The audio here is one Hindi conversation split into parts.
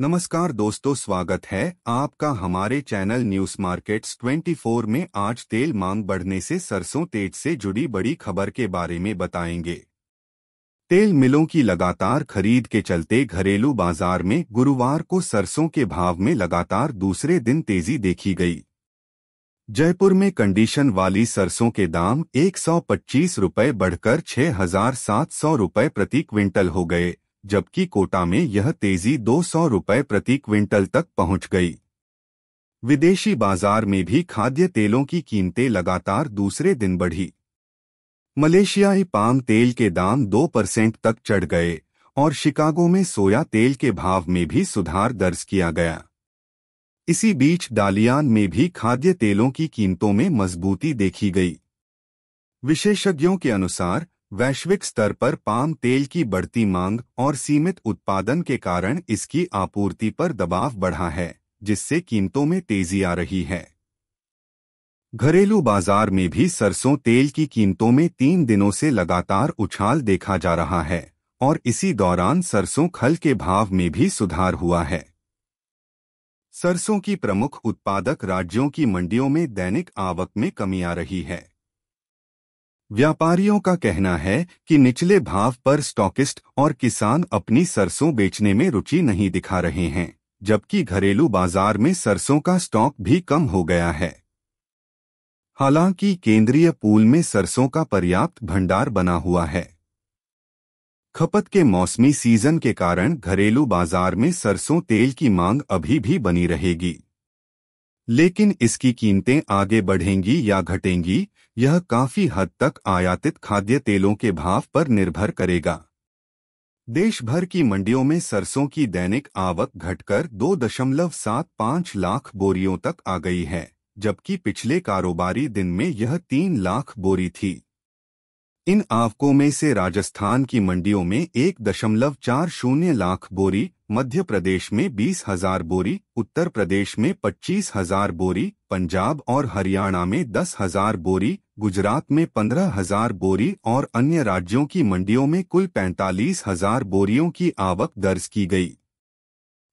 नमस्कार दोस्तों स्वागत है आपका हमारे चैनल न्यूज मार्केट्स 24 में आज तेल मांग बढ़ने से सरसों तेज से जुड़ी बड़ी खबर के बारे में बताएंगे तेल मिलों की लगातार खरीद के चलते घरेलू बाजार में गुरुवार को सरसों के भाव में लगातार दूसरे दिन तेजी देखी गई जयपुर में कंडीशन वाली सरसों के दाम एक रुपए बढ़कर छह रुपए प्रति क्विंटल हो गए जबकि कोटा में यह तेजी दो सौ रुपये प्रति क्विंटल तक पहुंच गई विदेशी बाजार में भी खाद्य तेलों की कीमतें लगातार दूसरे दिन बढ़ी मलेशियाई पाम तेल के दाम दो परसेंट तक चढ़ गए और शिकागो में सोया तेल के भाव में भी सुधार दर्ज किया गया इसी बीच डालियान में भी खाद्य तेलों की कीमतों में मजबूती देखी गई विशेषज्ञों के अनुसार वैश्विक स्तर पर पाम तेल की बढ़ती मांग और सीमित उत्पादन के कारण इसकी आपूर्ति पर दबाव बढ़ा है जिससे कीमतों में तेजी आ रही है घरेलू बाजार में भी सरसों तेल की कीमतों में तीन दिनों से लगातार उछाल देखा जा रहा है और इसी दौरान सरसों खल के भाव में भी सुधार हुआ है सरसों की प्रमुख उत्पादक राज्यों की मंडियों में दैनिक आवक में कमी आ रही है व्यापारियों का कहना है कि निचले भाव पर स्टॉकिस्ट और किसान अपनी सरसों बेचने में रुचि नहीं दिखा रहे हैं जबकि घरेलू बाजार में सरसों का स्टॉक भी कम हो गया है हालांकि केंद्रीय पूल में सरसों का पर्याप्त भंडार बना हुआ है खपत के मौसमी सीजन के कारण घरेलू बाजार में सरसों तेल की मांग अभी भी बनी रहेगी लेकिन इसकी कीमतें आगे बढ़ेंगी या घटेंगी यह काफी हद तक आयातित खाद्य तेलों के भाव पर निर्भर करेगा देश भर की मंडियों में सरसों की दैनिक आवक घटकर 2.75 लाख बोरियों तक आ गई है जबकि पिछले कारोबारी दिन में यह तीन लाख बोरी थी इन आवकों में से राजस्थान की मंडियों में 1.40 लाख बोरी मध्य प्रदेश में बीस हजार बोरी उत्तर प्रदेश में पच्चीस हजार बोरी पंजाब और हरियाणा में दस हजार बोरी गुजरात में पंद्रह हजार बोरी और अन्य राज्यों की मंडियों में कुल पैंतालीस हजार बोरियों की आवक दर्ज की गई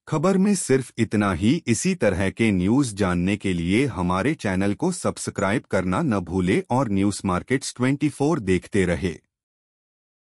खबर में सिर्फ इतना ही इसी तरह के न्यूज जानने के लिए हमारे चैनल को सब्सक्राइब करना न भूले और न्यूज मार्केट्स ट्वेंटी देखते रहे